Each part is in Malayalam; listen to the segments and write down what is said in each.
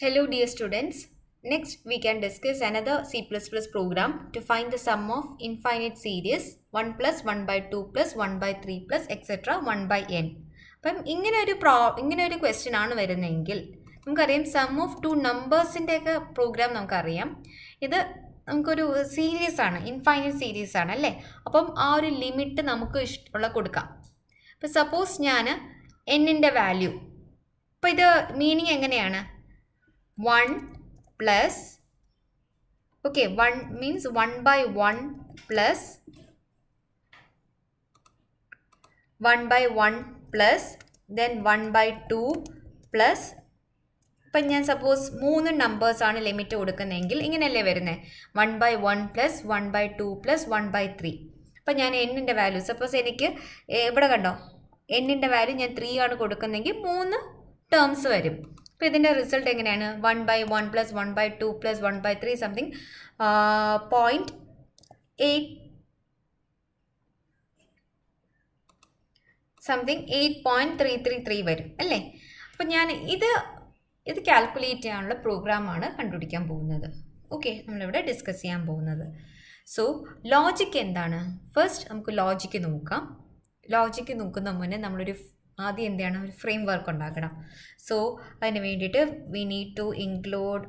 Hello dear students, next we can discuss another C++ program to find the sum of infinite series 1 plus 1 by 2 plus 1 by 3 plus etc 1 by n. അപ്പം ഇങ്ങനെ ഒരു പ്രോ ഇങ്ങനെ ഒരു ക്വസ്റ്റ്യൻ ആണ് വരുന്നതെങ്കിൽ നമുക്കറിയാം സം ഓഫ് ടു നമ്പേഴ്സിൻ്റെയൊക്കെ പ്രോഗ്രാം നമുക്കറിയാം ഇത് നമുക്കൊരു സീരീസ് ആണ് ഇൻഫൈനൈറ്റ് സീരീസ് ആണ് അല്ലേ അപ്പം ആ ഒരു ലിമിറ്റ് നമുക്ക് ഇഷ്ടമുള്ള കൊടുക്കാം ഇപ്പം സപ്പോസ് ഞാൻ എന്നിൻ്റെ വാല്യൂ അപ്പോൾ ഇത് മീനിങ് എങ്ങനെയാണ് 1 plus okay 1 means 1 by 1 plus 1 by 1 plus then 1 by 2 plus ഇപ്പം ഞാൻ സപ്പോസ് മൂന്ന് നമ്പേഴ്സാണ് ലിമിറ്റ് കൊടുക്കുന്നതെങ്കിൽ ഇങ്ങനെയല്ലേ വരുന്നത് one by one plus one by two plus one by three അപ്പം ഞാൻ എന്നിൻ്റെ വാല്യൂ സപ്പോസ് എനിക്ക് ഇവിടെ കണ്ടോ എന്നിൻ്റെ വാല്യൂ ഞാൻ ത്രീ ആണ് കൊടുക്കുന്നതെങ്കിൽ മൂന്ന് ടേംസ് വരും അപ്പോൾ ഇതിൻ്റെ റിസൾട്ട് എങ്ങനെയാണ് one by one plus one by two plus one by three something point eight something eight point three three three വരും അല്ലേ അപ്പം ഞാൻ ഇത് ഇത് കാൽക്കുലേറ്റ് ചെയ്യാനുള്ള പ്രോഗ്രാമാണ് കണ്ടുപിടിക്കാൻ പോകുന്നത് ഓക്കെ നമ്മളിവിടെ ഡിസ്കസ് ചെയ്യാൻ പോകുന്നത് സോ ലോജിക്ക് എന്താണ് ഫസ്റ്റ് നമുക്ക് ലോജിക്ക് നോക്കാം ലോജിക്ക് നോക്കുന്ന മുന്നേ നമ്മളൊരു ആദ്യം എന്ത് ചെയ്യണം ഒരു ഫ്രെയിം വർക്ക് ഉണ്ടാക്കണം സോ അതിന് വേണ്ടിയിട്ട് we need to include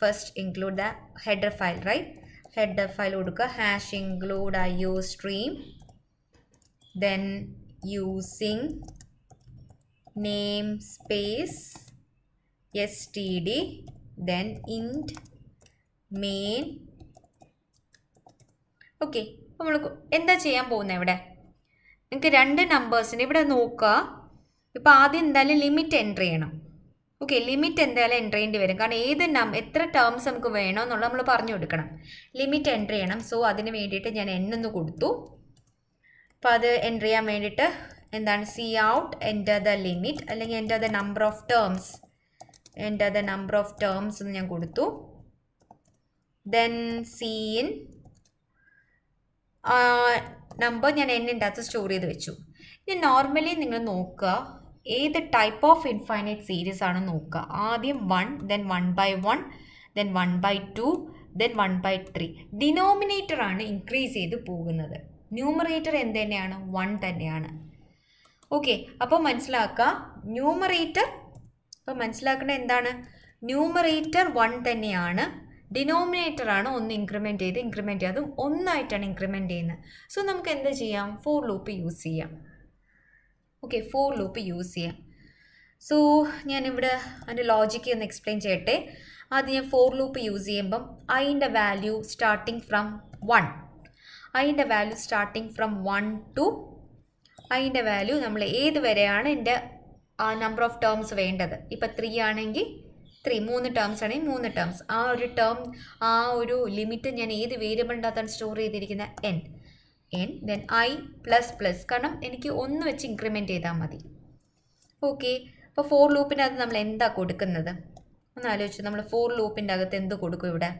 first include the header file right header file കൊടുക്കുക hash include I O stream then using name space S T D then int main okay നമ്മൾ എന്താ ചെയ്യാൻ പോകുന്നത് ഇവിടെ നിങ്ങൾക്ക് രണ്ട് നമ്പേഴ്സിന് ഇവിടെ നോക്കുക ഇപ്പോൾ ആദ്യം എന്തായാലും ലിമിറ്റ് എൻ്റർ ചെയ്യണം ഓക്കെ ലിമിറ്റ് എന്തായാലും എൻ്റർ ചെയ്യേണ്ടി വരും കാരണം ഏത് നം എത്ര ടേംസ് നമുക്ക് വേണോ നമ്മൾ പറഞ്ഞു കൊടുക്കണം ലിമിറ്റ് എൻ്റർ ചെയ്യണം സോ അതിന് വേണ്ടിയിട്ട് ഞാൻ എന്നൊന്ന് കൊടുത്തു അപ്പോൾ അത് എൻ്റർ ചെയ്യാൻ വേണ്ടിയിട്ട് എന്താണ് C out enter the limit അല്ലെങ്കിൽ enter the number of terms enter the number of terms എന്ന് ഞാൻ കൊടുത്തു ദെൻ സി ഇൻ നമ്പർ ഞാൻ എൻ അകത്ത് സ്റ്റോർ ചെയ്ത് വെച്ചു ഇനി നോർമലി നിങ്ങൾ നോക്കുക ഏത് ടൈപ്പ് ഓഫ് ഇൻഫൈനൈറ്റ് സീരീസ് ആണ് നോക്കുക ആദ്യം one then one by one then one by two then one by three denominator ആണ് ഇൻക്രീസ് ചെയ്ത് പോകുന്നത് ന്യൂമറേറ്റർ എന്ത് തന്നെയാണ് വൺ തന്നെയാണ് ഓക്കെ അപ്പോൾ മനസ്സിലാക്കുക ന്യൂമറേറ്റർ അപ്പോൾ മനസ്സിലാക്കേണ്ടത് എന്താണ് ന്യൂമറേറ്റർ വൺ തന്നെയാണ് ഡിനോമിനേറ്റർ ആണ് ഒന്ന് ഇൻക്രിമെൻ്റ് ചെയ്ത് ഇൻക്രിമെൻ്റ് ചെയ്യാതും അതും ഒന്നായിട്ടാണ് ഇൻക്രിമെൻ്റ് ചെയ്യുന്നത് സോ നമുക്ക് എന്ത് ചെയ്യാം ഫോർ ലൂപ്പ് യൂസ് ചെയ്യാം ഓക്കെ ഫോർ ലൂപ്പ് യൂസ് ചെയ്യാം സോ ഞാനിവിടെ അതിൻ്റെ ലോജിക്ക് ഒന്ന് എക്സ്പ്ലെയിൻ ചെയ്യട്ടെ ആദ്യം ഞാൻ ഫോർ ലൂപ്പ് യൂസ് ചെയ്യുമ്പം അതിൻ്റെ വാല്യൂ സ്റ്റാർട്ടിങ് ഫ്രം വൺ അതിൻ്റെ value starting from one two അതിൻ്റെ വാല്യൂ നമ്മൾ ഏത് വരെയാണ് എൻ്റെ ആ നമ്പർ ഓഫ് ടേംസ് വേണ്ടത് ഇപ്പം ത്രീ ആണെങ്കിൽ ത്രീ മൂന്ന് ടേംസ് ആണെങ്കിൽ മൂന്ന് ടേംസ് ആ ഒരു ടേം ആ ഒരു ലിമിറ്റ് ഞാൻ ഏത് വേരിയബിളിൻ്റെ അകത്താണ് സ്റ്റോർ ചെയ്തിരിക്കുന്നത് N N then I plus plus കാരണം എനിക്ക് ഒന്ന് വെച്ച് ഇൻക്രിമെൻ്റ് ചെയ്താൽ മതി ഓക്കെ അപ്പോൾ ഫോർ ലൂപ്പിനകത്ത് നമ്മൾ എന്താ കൊടുക്കുന്നത് ഒന്ന് ആലോചിച്ചു നമ്മൾ ഫോർ ലൂപ്പിൻ്റെ അകത്ത് എന്ത് കൊടുക്കും ഇവിടെ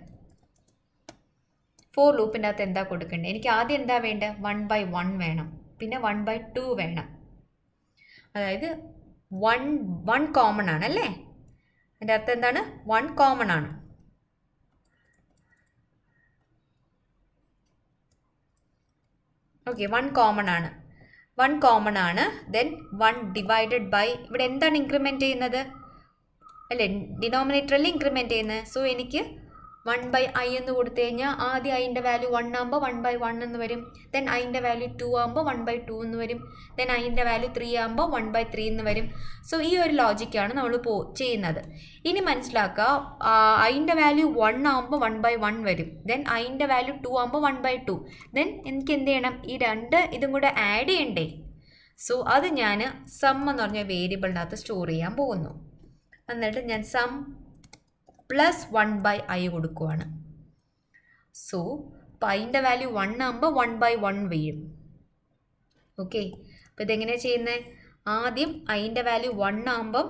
ഫോർ ലൂപ്പിൻ്റെ അകത്ത് എന്താ കൊടുക്കേണ്ടത് എനിക്ക് ആദ്യം എന്താ വേണ്ടത് വൺ ബൈ വൺ വേണം പിന്നെ വൺ ബൈ ടു വേണം അതായത് വൺ വൺ കോമൺ ആണ് അല്ലേ അതിൻ്റെ അർത്ഥം എന്താണ് വൺ കോമൺ ആണ് ഓക്കെ വൺ കോമൺ ആണ് വൺ കോമൺ ആണ് ദെൻ വൺ ഡിവൈഡഡ് ബൈ ഇവിടെ എന്താണ് ഇൻക്രിമെൻറ്റ് ചെയ്യുന്നത് അല്ലേ ഡിനോമിനേറ്ററിൽ ഇൻക്രിമെൻറ്റ് ചെയ്യുന്നത് സോ എനിക്ക് വൺ ബൈ ഐ എന്ന് കൊടുത്തു കഴിഞ്ഞാൽ ആദ്യം ഐൻ്റെ വാല്യൂ വൺ ആകുമ്പോൾ വൺ ബൈ വൺ എന്ന് വരും ദെൻ ഐൻ്റെ വാല്യൂ ടു ആകുമ്പോൾ വൺ ബൈ ടു എന്ന് വരും ദെൻ ഐൻ്റെ വാല്യൂ ത്രീ ആകുമ്പോൾ വൺ ബൈ ത്രീ എന്ന് വരും സോ ഈ ഒരു ലോജിക്കാണ് നമ്മൾ പോ ചെയ്യുന്നത് ഇനി മനസ്സിലാക്കുക ഐൻ്റെ വാല്യൂ വൺ ആകുമ്പോൾ വൺ ബൈ വൺ വരും ദെൻ ഐൻ്റെ വാല്യൂ ടു ആകുമ്പോൾ വൺ ബൈ ടു ദെൻ എനിക്ക് എന്ത് ചെയ്യണം ഈ രണ്ട് ഇതും കൂടെ ആഡ് ചെയ്യണ്ടേ സോ അത് ഞാൻ സം എന്ന് പറഞ്ഞ വേരിയബിളിനകത്ത് സ്റ്റോർ ചെയ്യാൻ പോകുന്നു എന്നിട്ട് ഞാൻ sum plus one by I കൊടുക്കുവാണ് സോ പൈൻ്റെ വാല്യൂ വൺ ആകുമ്പോൾ വൺ ബൈ വൺ വീഴും ഓക്കെ അപ്പോൾ ഇതെങ്ങനെയാണ് ചെയ്യുന്നത് ആദ്യം ഐൻ്റെ വാല്യൂ വൺ ആകുമ്പം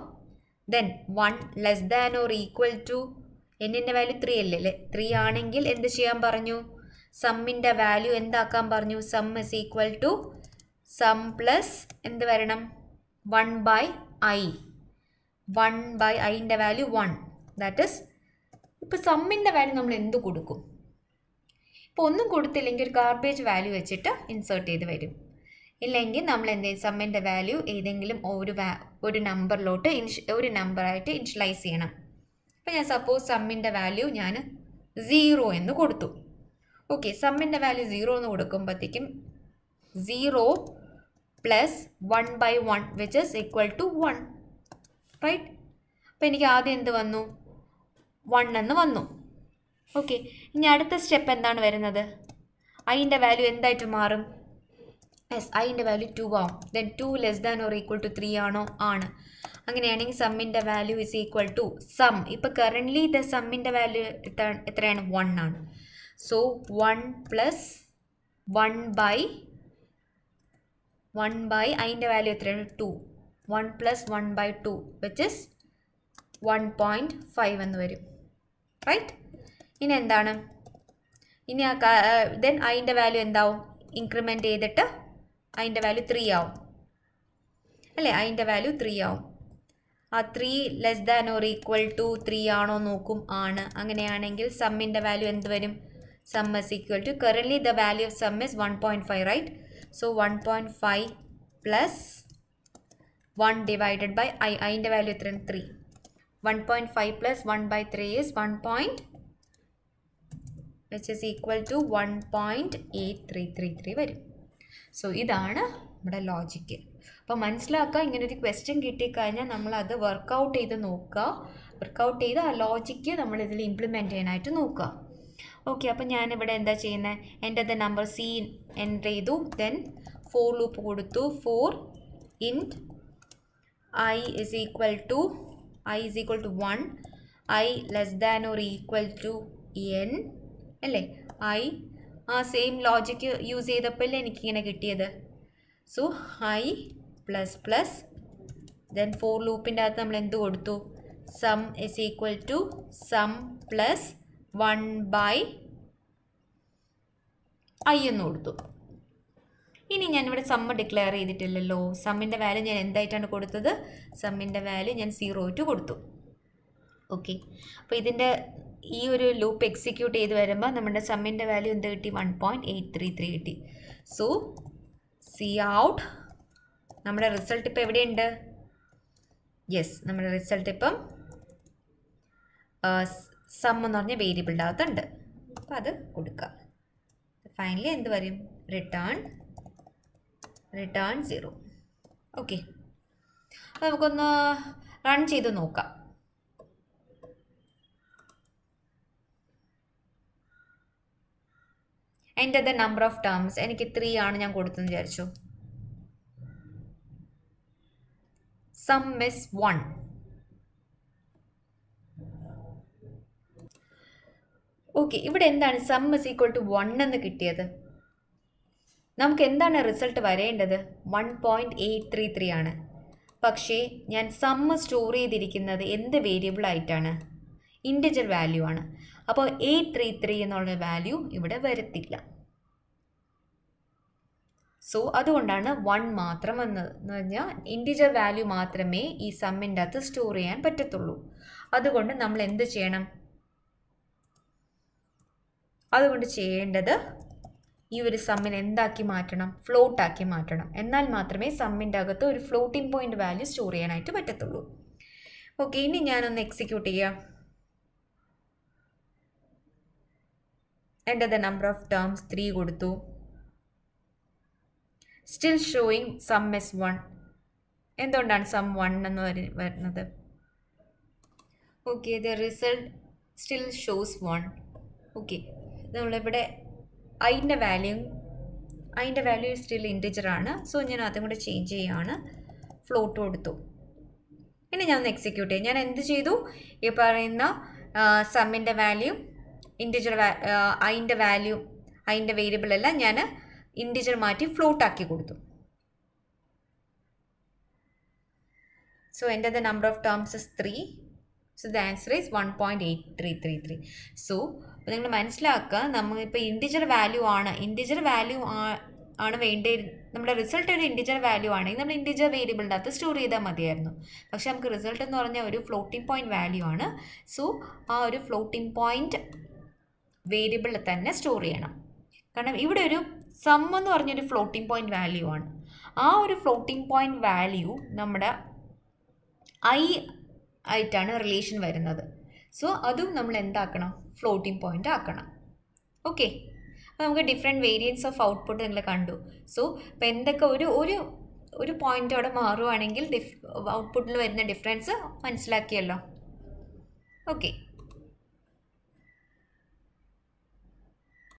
then one less than or equal to എന്നിൻ്റെ വാല്യൂ ത്രീ അല്ലേ അല്ലേ ത്രീ ആണെങ്കിൽ എന്ത് ചെയ്യാൻ പറഞ്ഞു സമ്മിൻ്റെ വാല്യൂ എന്താക്കാൻ പറഞ്ഞു sum is equal to sum plus എന്ത് വരണം one by I one by ഐൻ്റെ വാല്യൂ വൺ ദാറ്റ് ഇസ് ഇപ്പോൾ സമ്മിൻ്റെ വാല്യൂ നമ്മൾ എന്ത് കൊടുക്കും ഇപ്പോൾ ഒന്നും കൊടുത്തില്ലെങ്കിൽ ഒരു ഗാർബേജ് വാല്യൂ വെച്ചിട്ട് ഇൻസേർട്ട് ചെയ്ത് വരും ഇല്ലെങ്കിൽ നമ്മൾ എന്ത് ചെയ്യും സമ്മിൻ്റെ വാല്യൂ ഏതെങ്കിലും ഒരു ഒരു നമ്പറിലോട്ട് ഇൻഷ് ഒരു നമ്പറായിട്ട് ഇൻഷ്യലൈസ് ചെയ്യണം അപ്പോൾ ഞാൻ സപ്പോസ് സമ്മിൻ്റെ വാല്യൂ ഞാൻ സീറോ എന്ന് കൊടുത്തു ഓക്കെ സമ്മിൻ്റെ വാല്യൂ സീറോ എന്ന് കൊടുക്കുമ്പോഴത്തേക്കും zero plus one by one which is equal to one right അപ്പം എനിക്ക് ആദ്യം എന്ത് വന്നു വൺ എന്ന് വന്നു ഓക്കെ ഇനി അടുത്ത സ്റ്റെപ്പ് എന്താണ് വരുന്നത് ഐൻ്റെ വാല്യൂ എന്തായിട്ട് മാറും എസ് ഐൻ്റെ വാല്യൂ ടു ആവും then two less than or equal to three ആണോ ആണ് അങ്ങനെയാണെങ്കിൽ സമ്മിൻ്റെ value is equal to sum ഇപ്പോൾ കറൻ്റ്ലി ദ സമ്മിൻ്റെ വാല്യൂ എത്രയാണ് വൺ ആണ് so one plus one by one by അതിൻ്റെ വാല്യൂ എത്രയാണ് two one plus one by two which is one point five എന്ന് വരും റൈറ്റ് ഇനി എന്താണ് ഇനി ആ ദെൻ അതിൻ്റെ വാല്യൂ എന്താവും ഇൻക്രിമെൻറ്റ് ചെയ്തിട്ട് അതിൻ്റെ വാല്യൂ ത്രീ ആവും അല്ലേ അതിൻ്റെ വാല്യൂ ത്രീ ആവും ആ three less than or equal to three ആണോ നോക്കും ആണ് അങ്ങനെയാണെങ്കിൽ സമ്മിൻ്റെ വാല്യൂ എന്ത് വരും sum is equal to currently the value of sum is one point five right so one point five plus one divided by I അതിൻ്റെ വാല്യൂ എത്രയാണ് three 1.5 plus 1 by 3 is 1 point which is equal to 1.8333 വരും സോ ഇതാണ് നമ്മുടെ ലോജിക്ക് അപ്പോൾ മനസ്സിലാക്കുക ഒരു ക്വസ്റ്റ്യൻ കിട്ടിക്കഴിഞ്ഞാൽ നമ്മളത് വർക്കൗട്ട് ചെയ്ത് നോക്കുക വർക്കൗട്ട് ചെയ്ത് ആ ലോജിക്ക് നമ്മളിതിൽ ഇംപ്ലിമെൻ്റ് ചെയ്യാനായിട്ട് നോക്കുക ഓക്കെ അപ്പോൾ ഞാനിവിടെ എന്താ ചെയ്യുന്നത് എൻ്റെ അത് നമ്പർ സി എൻ്റർ ചെയ്തു ദെൻ ഫോർ ലൂപ്പ് കൊടുത്തു for in I is equal to I is equal to one I less than or equal to N അല്ലേ ഐ ആ സെയിം ലോജിക്ക് യൂസ് ചെയ്തപ്പോഴല്ലേ എനിക്കിങ്ങനെ കിട്ടിയത് so I plus plus then for ലൂപ്പിൻ്റെ അകത്ത് നമ്മൾ എന്ത് കൊടുത്തു sum is equal to sum plus one by I എന്ന് കൊടുത്തു ഇനി ഞാനിവിടെ സമ്മ ഡിക്ലെയർ ചെയ്തിട്ടില്ലല്ലോ സമ്മിൻ്റെ വാല്യൂ ഞാൻ എന്തായിട്ടാണ് കൊടുത്തത് സമ്മിൻ്റെ വാല്യൂ ഞാൻ സീറോ ടു കൊടുത്തു ഓക്കെ അപ്പോൾ ഇതിൻ്റെ ഈ ഒരു ലൂപ്പ് എക്സിക്യൂട്ട് ചെയ്ത് വരുമ്പോൾ നമ്മുടെ സമ്മിൻ്റെ വാല്യൂ എന്ത് കിട്ടി one point eight three three കിട്ടി സോ സി ഔട്ട് നമ്മുടെ റിസൾട്ട് ഇപ്പോൾ എവിടെയുണ്ട് യെസ് നമ്മുടെ റിസൾട്ട് ഇപ്പം സം എന്ന് പറഞ്ഞ വേരിയബിളിൻ്റെ അകത്തുണ്ട് അപ്പോൾ അത് കൊടുക്കുക ഫൈനലി എന്ത് വരും റിട്ടേൺ റിട്ടേൺ സീറോ ഓക്കെ അപ്പോൾ നമുക്കൊന്ന് റൺ ചെയ്ത് നോക്കാം എൻ്റെ ദ നമ്പർ ഓഫ് ടേംസ് എനിക്ക് ത്രീ ആണ് ഞാൻ കൊടുത്തെന്ന് വിചാരിച്ചു സം മിസ് വൺ ഓക്കെ ഇവിടെ എന്താണ് sum is equal to one എന്ന് കിട്ടിയത് നമുക്ക് എന്താണ് റിസൾട്ട് വരേണ്ടത് one point eight three three ആണ് പക്ഷേ ഞാൻ സമ്മ സ്റ്റോർ ചെയ്തിരിക്കുന്നത് എന്ത് വേരിയബിളായിട്ടാണ് ഇൻഡിജർ വാല്യൂ ആണ് അപ്പോൾ എയ്റ്റ് ത്രീ ത്രീ എന്നുള്ള വാല്യൂ ഇവിടെ വരത്തില്ല സോ അതുകൊണ്ടാണ് വൺ മാത്രം വന്നത് എന്ന് പറഞ്ഞാൽ ഇൻഡിജർ വാല്യൂ മാത്രമേ ഈ സമ്മിൻ്റെ അകത്ത് സ്റ്റോർ ചെയ്യാൻ പറ്റത്തുള്ളൂ അതുകൊണ്ട് നമ്മൾ എന്ത് ചെയ്യണം അതുകൊണ്ട് ചെയ്യേണ്ടത് ഈ ഒരു സമ്മിനെ എന്താക്കി മാറ്റണം ഫ്ലോട്ടാക്കി മാറ്റണം എന്നാൽ മാത്രമേ സമ്മിൻ്റെ അകത്ത് ഒരു ഫ്ലോട്ടിംഗ് പോയിന്റ് വാല്യൂ സ്റ്റോർ ചെയ്യാനായിട്ട് പറ്റത്തുള്ളൂ ഓക്കെ ഇനി ഞാനൊന്ന് എക്സിക്യൂട്ട് ചെയ്യാം എൻ്റെ the number of terms three കൊടുത്തു still showing sum is one എന്തുകൊണ്ടാണ് സം വൺ എന്ന് വരുന്നത് okay the result still shows one okay നമ്മളിവിടെ ഐൻ്റെ വാല്യൂ ഐൻ്റെ വാല്യൂ സ്റ്റിൽ ഇൻറ്റിജറാണ് ആണ് സോ ഞാൻ അതും കൂടെ ചേഞ്ച് ചെയ്യുകയാണ് ഫ്ലോട്ട് കൊടുത്തു ഇനി ഞാൻ ഒന്ന് എക്സിക്യൂട്ട് ചെയ്യാം ഞാൻ എന്ത് ചെയ്തു ഈ പറയുന്ന സമ്മിൻ്റെ വാല്യൂ ഇൻറ്റിജർ ഐൻ്റെ വാല്യൂ ഐൻ്റെ വേരിയബിൾ എല്ലാം ഞാൻ ഇൻറ്റിജർ മാറ്റി ഫ്ലോട്ടാക്കി കൊടുത്തു terms is three so the answer is 3. Point eight three three 1.8333. So അപ്പോൾ നിങ്ങൾ മനസ്സിലാക്കുക നമ്മൾ ഇപ്പോൾ ഇൻഡിജർ വാല്യൂ ആണ് ഇൻഡിജർ വാല്യൂ ആണ് വേണ്ടി നമ്മുടെ റിസൾട്ട് ഒരു ഇൻഡിജർ വാല്യൂ ആണെങ്കിൽ നമ്മൾ ഇൻഡിജർ വേരിയബിളിൻ്റെ അകത്ത് സ്റ്റോർ ചെയ്താൽ മതിയായിരുന്നു പക്ഷേ നമുക്ക് റിസൾട്ട് എന്ന് പറഞ്ഞാൽ ഒരു ഫ്ലോട്ടിംഗ് പോയിന്റ് വാല്യൂ ആണ് സോ ആ ഒരു ഫ്ലോട്ടിംഗ് പോയിന്റ് വേരിയബിളിൽ തന്നെ സ്റ്റോർ ചെയ്യണം കാരണം ഇവിടെ ഒരു സം എന്ന് പറഞ്ഞൊരു ഫ്ലോട്ടിംഗ് പോയിന്റ് വാല്യൂ ആണ് ആ ഒരു ഫ്ലോട്ടിംഗ് പോയിന്റ് വാല്യൂ നമ്മുടെ ഐ ആയിട്ടാണ് റിലേഷൻ വരുന്നത് സോ അതും നമ്മൾ എന്താക്കണം ഫ്ലോട്ടിംഗ് പോയിൻ്റ് ആക്കണം ഓക്കെ അപ്പോൾ നമുക്ക് ഡിഫറെൻറ്റ് വേരിയൻസ് ഓഫ് ഔട്ട്പുട്ട് നിങ്ങൾ കണ്ടു സോ ഇപ്പോൾ എന്തൊക്കെ ഒരു ഒരു ഒരു പോയിൻ്റ് അവിടെ മാറുവാണെങ്കിൽ ഡിഫ് ഔട്ട്പുട്ടിൽ വരുന്ന ഡിഫറൻസ് മനസ്സിലാക്കിയല്ലോ ഓക്കെ